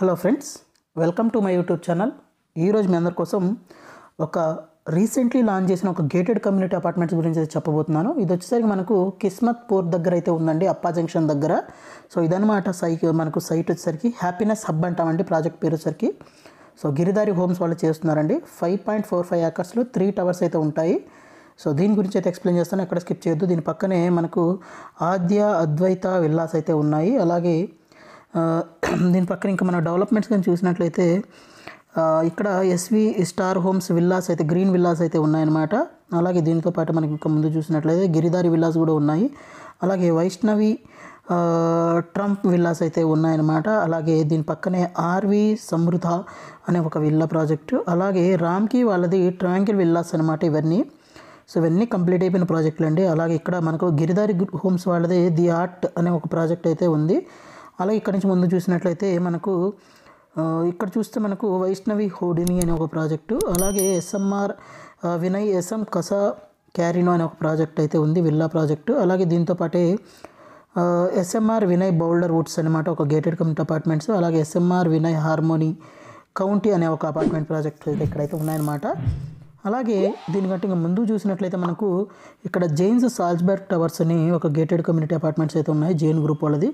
hello friends welcome to my YouTube channel ఈరోజు మీ అందరి కోసం ఒక రీసెంట్లీ లాంచ్ చేసిన ఒక గేటెడ్ కమ్యూనిటీ అపార్ట్మెంట్స్ గురించి అయితే చెప్పబోతున్నాను ఇది వచ్చేసరికి మనకు కిస్మత్ పూర్ దగ్గర అయితే ఉందండి అప్పా జంక్షన్ దగ్గర సో ఇదనమాట సై మనకు సైట్ వచ్చేసరికి హ్యాపీనెస్ హబ్ అంటామండి ప్రాజెక్ట్ పేరు వచ్చేసరికి సో గిరిదారి హోమ్స్ వాళ్ళు చేస్తున్నారండి ఫైవ్ పాయింట్ ఫోర్ ఫైవ్ ఏకర్స్లో త్రీ టవర్స్ అయితే ఉంటాయి సో దీని గురించి అయితే ఎక్స్ప్లెయిన్ చేస్తాను ఎక్కడ స్కిప్ చేయొద్దు దీని పక్కనే మనకు ఆద్య అద్వైత విల్లాస్ అయితే ఉన్నాయి అలాగే దీని పక్కన ఇంకా మన డెవలప్మెంట్స్ కానీ చూసినట్లయితే ఇక్కడ ఎస్వి స్టార్ హోమ్స్ విల్లాస్ అయితే గ్రీన్ విల్లాస్ అయితే ఉన్నాయన్నమాట అలాగే దీంతో పాటు మనకి ఇంకా ముందు చూసినట్లయితే గిరిదారి విల్లాస్ కూడా ఉన్నాయి అలాగే వైష్ణవి ట్రంప్ విల్లాస్ అయితే ఉన్నాయన్నమాట అలాగే దీని పక్కనే ఆర్వి సమృద్ధ అనే ఒక విల్లా ప్రాజెక్టు అలాగే రామ్కి వాళ్ళది ట్రాంకిల్ విల్లాస్ అనమాట ఇవన్నీ సో ఇవన్నీ కంప్లీట్ అయిపోయిన ప్రాజెక్టులు అండి అలాగే ఇక్కడ మనకు గిరిదారి హోమ్స్ వాళ్ళది ది ఆర్ట్ అనే ఒక ప్రాజెక్ట్ అయితే ఉంది అలాగే ఇక్కడి నుంచి ముందు చూసినట్లయితే మనకు ఇక్కడ చూస్తే మనకు వైష్ణవి హోడిని అనే ఒక ప్రాజెక్టు అలాగే SMR Vinay SM casa carino అనే ఒక ప్రాజెక్ట్ అయితే ఉంది విల్లా ప్రాజెక్టు అలాగే దీంతోపాటే ఎస్ఎంఆర్ వినయ్ బౌల్డర్ వుడ్స్ అనమాట ఒక గేటెడ్ కమ్యూనిటీ అపార్ట్మెంట్స్ అలాగే ఎస్ఎంఆర్ వినయ్ హార్మోని కౌంటీ అనే ఒక అపార్ట్మెంట్ ప్రాజెక్ట్ అయితే ఇక్కడైతే ఉన్నాయన్నమాట అలాగే దీనికంటే ఇంకా ముందు చూసినట్లయితే మనకు ఇక్కడ జైన్స్ సాల్జ్బర్గ్ టవర్స్ అని ఒక గేటెడ్ కమ్యూనిటీ అపార్ట్మెంట్స్ అయితే ఉన్నాయి జైన్ గ్రూప్ వాళ్ళది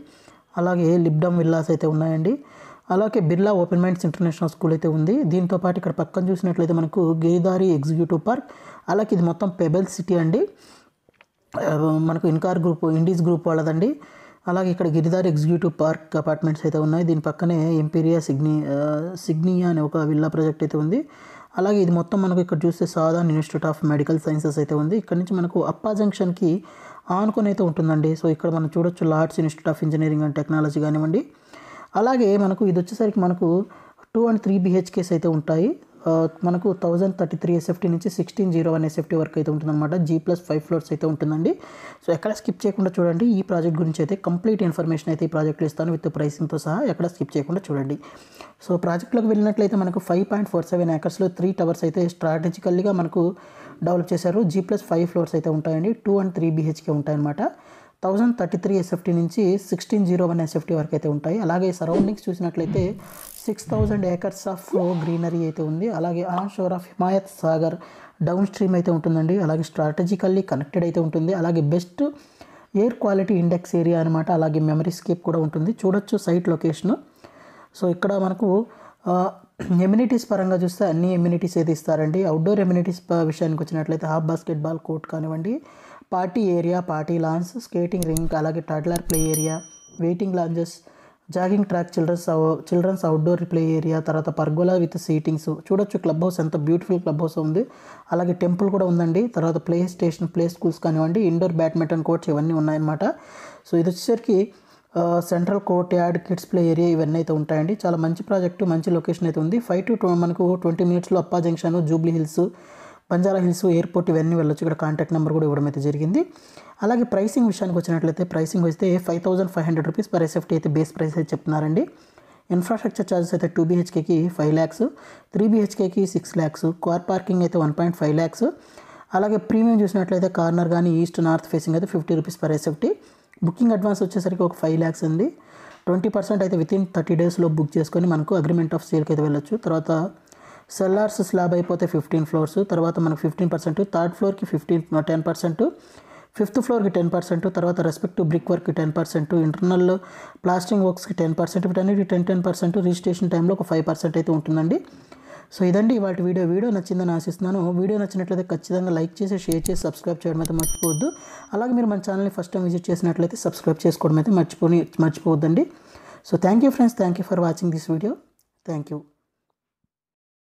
అలాగే లిబ్డమ్ విల్లాస్ అయితే ఉన్నాయండి అలాగే Birla open minds international school అయితే ఉంది దీంతో పాటు ఇక్కడ పక్కన చూసినట్లయితే మనకు గిరిదారి ఎగ్జిక్యూటివ్ పార్క్ అలాగే ఇది మొత్తం పెబెల్ సిటీ అండి మనకు ఇన్కార్ గ్రూప్ ఇండీస్ గ్రూప్ వాళ్ళదండి అలాగే ఇక్కడ గిరిదారి ఎగ్జిక్యూటివ్ పార్క్ అపార్ట్మెంట్స్ అయితే ఉన్నాయి దీని పక్కనే ఎంపీరియా సిగ్ని సిగ్నియా అనే ఒక విల్లా ప్రాజెక్ట్ అయితే ఉంది అలాగే ఇది మొత్తం మనకు ఇక్కడ చూస్తే సాధారణ ఇన్స్టిట్యూట్ ఆఫ్ మెడికల్ సైన్సెస్ అయితే ఉంది ఇక్కడ నుంచి మనకు అప్పా జంక్షన్కి ఆనుకొని అయితే ఉంటుందండి సో ఇక్కడ మనం చూడొచ్చు lords institute of engineering and technology కానివ్వండి అలాగే మనకు ఇది వచ్చేసరికి మనకు టూ అండ్ త్రీ బిహెచ్కేస్ అయితే ఉంటాయి మనకు థౌజండ్ థర్టీ త్రీ ఎస్ఎఫ్టీ నుంచి సిక్స్టీన్ జీరో వన్ ఎస్ఎఫ్టీ వరకు అయితే ఉంటుందన్నమాట జీ ప్లస్ ఫైవ్ ఫ్లోర్స్ అయితే ఉంటుందండి సో ఎక్కడ స్కిప్ చేయకుండా చూడండి ఈ ప్రాజెక్ట్ గురించి అయితే కంప్లీట్ ఇన్ఫర్మేషన్ అయితే ఈ ప్రాజెక్ట్లో ఇస్తాను విత్ ప్రైసింగ్తో సహా ఎక్కడ స్కిప్ చేయకుండా చూడండి సో ప్రాజెక్ట్లోకి వెళ్ళినట్లయితే మనకు ఫైవ్ పాయింట్ ఫోర్ సెవెన్ ఏకర్స్లో త్రీ టవర్స్ అయితే స్ట్రాటజికల్గా మనకు డెవలప్ చేశారు జీ ప్లస్ ఫైవ్ ఫ్లోర్స్ అయితే ఉంటాయండి టూ అండ్ త్రీ బీహెచ్కే ఉంటాయన్నమాట థౌజండ్ థర్టీ త్రీ ఎస్ఎఫ్టీ నుంచి సిక్స్టీన్ జీరో వన్ ఎస్ఎఫ్టీ వరకు అయితే ఉంటాయి అలాగే సరౌండింగ్స్ చూసినట్లయితే six thousand acres of greenery అయితే ఉంది అలాగే on shore of Himayat Sagar downstream అయితే ఉంటుందండి అలాగే స్ట్రాటజికల్లీ కనెక్టెడ్ అయితే ఉంటుంది అలాగే best air quality index area అనమాట అలాగే మెమరీ స్కేప్ కూడా ఉంటుంది చూడొచ్చు సైట్ లొకేషన్ సో ఇక్కడ మనకు ఎమ్యూనిటీస్ పరంగా చూస్తే అన్ని ఎమ్యూనిటీస్ అయితే ఇస్తారండి అవుట్డోర్ ఎమ్యూనిటీస్ విషయానికి వచ్చినట్లయితే హాఫ్ బాస్కెట్బాల్ కోర్ట్ కానివ్వండి party area party lawns skating rink అలాగే toddler play area waiting lounges jogging track children's children's outdoor play area తర్వాత పర్గోలా విత్ సీటింగ్స్ చూడొచ్చు క్లబ్ హౌస్ ఎంత బ్యూటిఫుల్ క్లబ్ హౌస్ ఉంది అలాగే temple కూడా ఉందండి తర్వాత ప్లే స్టేషన్ ప్లే స్కూల్స్ కానివ్వండి ఇండోర్ బ్యాడ్మింటన్ కోర్ట్స్ ఇవన్నీ ఉన్నాయన్నమాట సో ఇది వచ్చేసరికి central courtyard kids play area ఇవన్నీ అయితే ఉంటాయండి చాలా మంచి ప్రాజెక్టు మంచి లొకేషన్ అయితే ఉంది ఫైవ్ టు మనకు ట్వంటీ మినిట్స్లో అప్పా జంక్షన్ జూబ్లీ హిల్స్ బంజారా హిల్స్ ఎయిర్పోర్ట్ ఇవన్నీ వెళ్ళొచ్చు ఇక్కడ కాంటాక్ట్ నెంబర్ కూడా ఇవ్వడం అయితే జరిగింది అలాగే ప్రైసింగ్ విషయానికి వచ్చినట్లయితే ప్రైసింగ్ వస్తే five thousand five hundred rupees per SFT అయితే బేస్ ప్రైస్ అయితే చెప్తున్నారండి ఇన్ఫ్రాస్ట్రక్చర్ ఛార్జెస్ అయితే టూ బీహెచ్కేకి ఫైవ్ ల్యాక్స్ త్రీ బీహెచ్కేకి సిక్స్ ల్యాక్స్ కార్ పార్కింగ్ అయితే వన్ పాయింట్ ఫైవ్ ల్యాక్స్ అలాగే ప్రీమియం చూసినట్లయితే కార్నర్ కానీ ఈస్ట్ నార్త్ ఫేసింగ్ అయితే fifty rupees per SFT booking advance వచ్చేసరికి ఒక ఫైవ్ ల్యాక్స్ ఉంది ట్వంటీ పర్సెంట్ అయితే ఇన్ థర్టీ డేస్లో బుక్ చేసుకొని మనకు అగ్రిమెంట్ ఆఫ్ సేల్కి అయితే వెళ్ళొచ్చు తర్వాత సెల్లార్స్ స్లాబ్ అయిపోతే ఫిఫ్టీన్ ఫ్లోర్స్ తర్వాత మనకు ఫిఫ్టీన్ పర్సెంట్ థర్డ్ ఫ్లోర్కి ఫిఫ్టీన్ టెన్ పర్సెంట్ ఫిఫ్త్ ఫ్లోర్కి టెన్ పర్సెంట్ తర్వాత రెస్పెక్ట్ బ్రిక్ వర్క్కి టెన్ పర్సెంట్ ఇంటర్నల్ ప్లాస్టింగ్ వర్క్స్కి టెన్ పర్సెంట్ వీటన్నిటి టెన్ టెన్ పర్సెంట్ రిజిస్ట్రేషన్ టైంలో ఒక ఫైవ్ పర్సెంట్ అయితే ఉంటుందండి సో ఇదండి వాటి వీడియో వీడియో నచ్చిందని ఆశిస్తున్నాను వీడియో నచ్చినట్లయితే ఖచ్చితంగా లైక్ చేసి షేర్ చేసి సబ్స్క్రైబ్ చేయడం అయితే మర్చిపోవద్దు అలాగే మీరు మన ఛానల్ని ఫస్ట్ టైం విజిట్ చేసినట్లయితే సబ్స్క్రైబ్ చేసుకోవడం అయితే మర్చిపోని మర్చిపోవద్దండి so thank you friends thank you for watching this video thank you